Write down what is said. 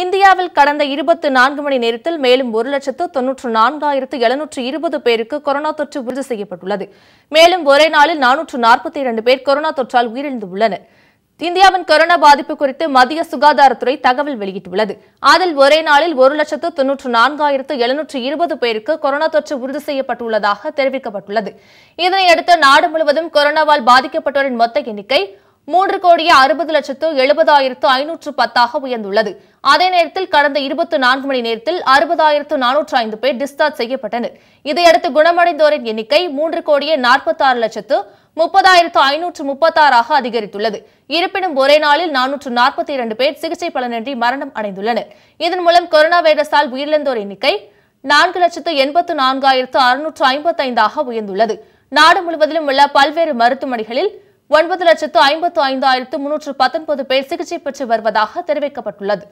இந்தியாவில் கடந்த இருபத்தி நான்கு மணி நேரத்தில் மேலும் ஒரு லட்சத்து தொன்னூற்று நான்காயிரத்து எழுநூற்று இருபது பேருக்கு கொரோனா தொற்று உறுதி செய்யப்பட்டுள்ளது மேலும் ஒரே நாளில் நானூற்று நாற்பத்தி இரண்டு பேர் கொரோனா தொற்றால் உயிரிழந்துள்ளனர் இந்தியாவின் கொரோனா பாதிப்பு குறித்து மத்திய சுகாதாரத்துறை தகவல் வெளியிட்டுள்ளது அதில் ஒரே நாளில் ஒரு லட்சத்து தொன்னூற்று நான்காயிரத்து எழுநூற்று இருபது பேருக்கு கொரோனா தொற்று உறுதி செய்யப்பட்டுள்ளதாக தெரிவிக்கப்பட்டுள்ளது இதனையடுத்து நாடு முழுவதும் கொரோனாவால் பாதிக்கப்பட்டோரின் மொத்த எண்ணிக்கை மூன்று கோடியே அறுபது லட்சத்து எழுபதாயிரத்து ஐநூற்று பத்தாக உயர்ந்துள்ளது அதே நேரத்தில் கடந்த இருபத்தி நான்கு மணி நேரத்தில் அறுபதாயிரத்து நானூற்று ஐந்து பேர் டிஸ்சார்ஜ் செய்யப்பட்டனர் இதையடுத்து குணமடைந்தோரின் எண்ணிக்கை மூன்று கோடியே நாற்பத்தாறு லட்சத்து முப்பதாயிரத்து ஐநூற்று முப்பத்தாறாக அதிகரித்துள்ளது இருப்பினும் ஒரே நாளில் நானூற்று நாற்பத்தி இரண்டு பேர் சிகிச்சை பலனின்றி மரணம் அடைந்துள்ளனர் இதன் மூலம் கொரோனா வைரஸால் உயிரிழந்தோர் எண்ணிக்கை நான்கு லட்சத்து எண்பத்து நான்காயிரத்து அறுநூற்று ஐம்பத்தைந்தாக உயர்ந்துள்ளது நாடு முழுவதிலும் உள்ள பல்வேறு மருத்துவமனைகளில் ஒன்பது லட்சத்து ஐம்பத்து ஐந்தாயிரத்து முன்னூற்று பத்தொன்பது பேர் சிகிச்சை பெற்று வருவதாக தெரிவிக்கப்பட்டுள்ளது